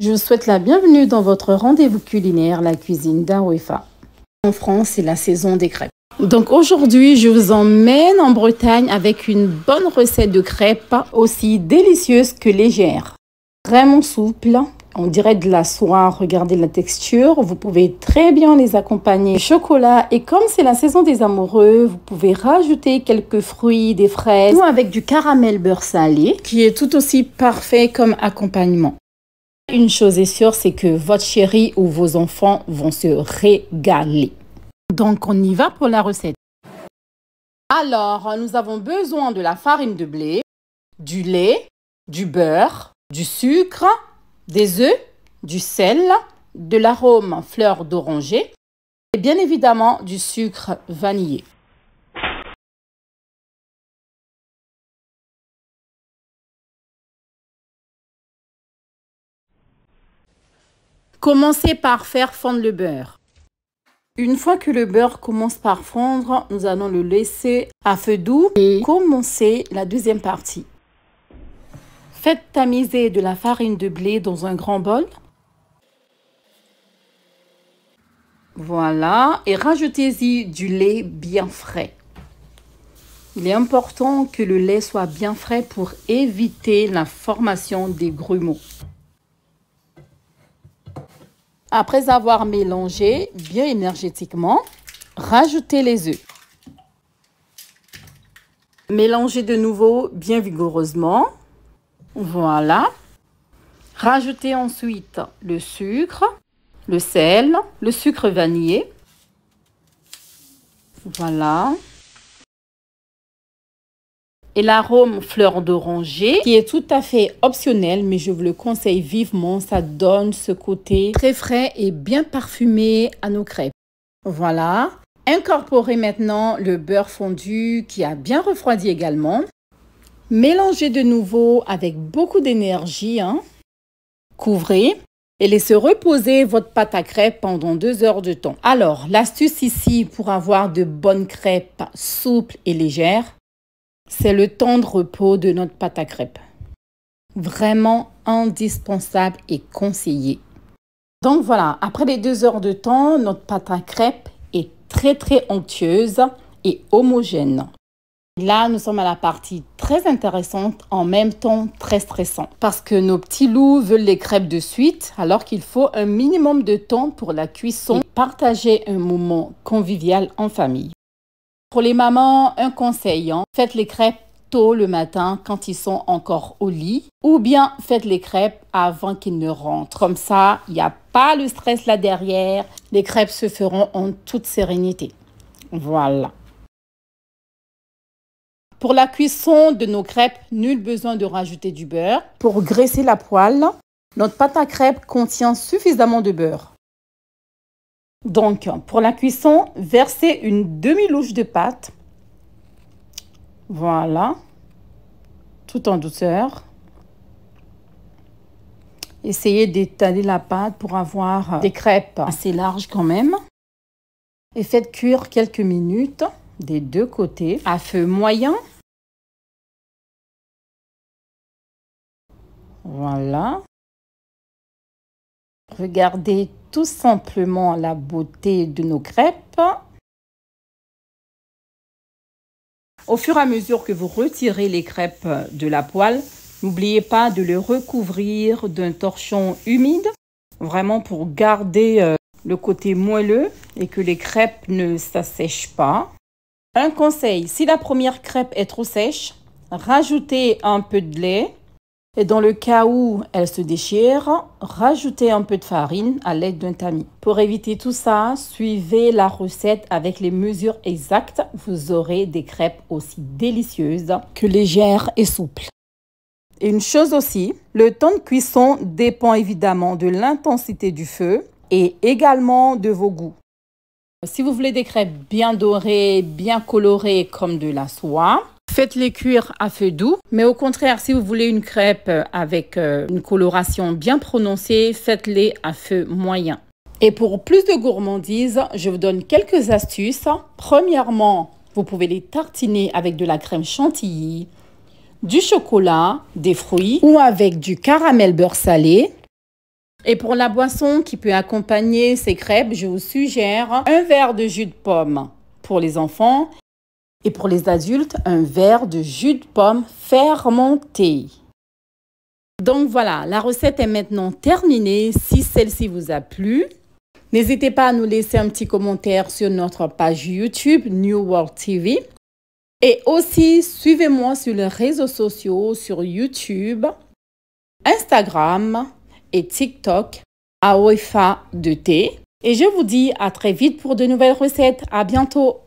Je vous souhaite la bienvenue dans votre rendez-vous culinaire, la cuisine d'Awefa. En France, c'est la saison des crêpes. Donc aujourd'hui, je vous emmène en Bretagne avec une bonne recette de crêpes aussi délicieuse que légère. Vraiment souple, on dirait de la soie, regardez la texture. Vous pouvez très bien les accompagner au chocolat et comme c'est la saison des amoureux, vous pouvez rajouter quelques fruits, des fraises ou avec du caramel beurre salé qui est tout aussi parfait comme accompagnement. Une chose est sûre, c'est que votre chérie ou vos enfants vont se régaler. Donc, on y va pour la recette. Alors, nous avons besoin de la farine de blé, du lait, du beurre, du sucre, des œufs, du sel, de l'arôme fleur d'oranger et bien évidemment du sucre vanillé. Commencez par faire fondre le beurre. Une fois que le beurre commence par fondre, nous allons le laisser à feu doux et commencer la deuxième partie. Faites tamiser de la farine de blé dans un grand bol. Voilà, et rajoutez-y du lait bien frais. Il est important que le lait soit bien frais pour éviter la formation des grumeaux. Après avoir mélangé bien énergétiquement, rajoutez les œufs. Mélangez de nouveau bien vigoureusement. Voilà. Rajoutez ensuite le sucre, le sel, le sucre vanillé. Voilà et l'arôme fleur d'oranger qui est tout à fait optionnel mais je vous le conseille vivement. Ça donne ce côté très frais et bien parfumé à nos crêpes. Voilà. Incorporez maintenant le beurre fondu qui a bien refroidi également. Mélangez de nouveau avec beaucoup d'énergie. Hein. Couvrez et laissez reposer votre pâte à crêpes pendant deux heures de temps. Alors, l'astuce ici pour avoir de bonnes crêpes souples et légères, c'est le temps de repos de notre pâte à crêpes. Vraiment indispensable et conseillé. Donc voilà, après les deux heures de temps, notre pâte à crêpes est très très onctueuse et homogène. Là, nous sommes à la partie très intéressante, en même temps très stressante, parce que nos petits loups veulent les crêpes de suite, alors qu'il faut un minimum de temps pour la cuisson et partager un moment convivial en famille. Pour les mamans, un conseil, hein. faites les crêpes tôt le matin quand ils sont encore au lit ou bien faites les crêpes avant qu'ils ne rentrent. Comme ça, il n'y a pas le stress là derrière. Les crêpes se feront en toute sérénité. Voilà. Pour la cuisson de nos crêpes, nul besoin de rajouter du beurre. Pour graisser la poêle, notre pâte à crêpes contient suffisamment de beurre. Donc, pour la cuisson, versez une demi-louche de pâte. Voilà. Tout en douceur. Essayez d'étaler la pâte pour avoir euh, des crêpes assez larges quand même. Et faites cuire quelques minutes des deux côtés à feu moyen. Voilà. Regardez tout simplement la beauté de nos crêpes. Au fur et à mesure que vous retirez les crêpes de la poêle, n'oubliez pas de les recouvrir d'un torchon humide, vraiment pour garder euh, le côté moelleux et que les crêpes ne s'assèchent pas. Un conseil, si la première crêpe est trop sèche, rajoutez un peu de lait et dans le cas où elle se déchire, rajoutez un peu de farine à l'aide d'un tamis. Pour éviter tout ça, suivez la recette avec les mesures exactes. Vous aurez des crêpes aussi délicieuses que légères et souples. une chose aussi, le temps de cuisson dépend évidemment de l'intensité du feu et également de vos goûts. Si vous voulez des crêpes bien dorées, bien colorées comme de la soie, Faites-les cuire à feu doux, mais au contraire, si vous voulez une crêpe avec euh, une coloration bien prononcée, faites-les à feu moyen. Et pour plus de gourmandise, je vous donne quelques astuces. Premièrement, vous pouvez les tartiner avec de la crème chantilly, du chocolat, des fruits ou avec du caramel beurre salé. Et pour la boisson qui peut accompagner ces crêpes, je vous suggère un verre de jus de pomme pour les enfants et pour les adultes, un verre de jus de pomme fermenté. Donc voilà, la recette est maintenant terminée. Si celle-ci vous a plu, n'hésitez pas à nous laisser un petit commentaire sur notre page YouTube New World TV. Et aussi, suivez-moi sur les réseaux sociaux, sur YouTube, Instagram et TikTok, à OFA de Thé. Et je vous dis à très vite pour de nouvelles recettes. À bientôt!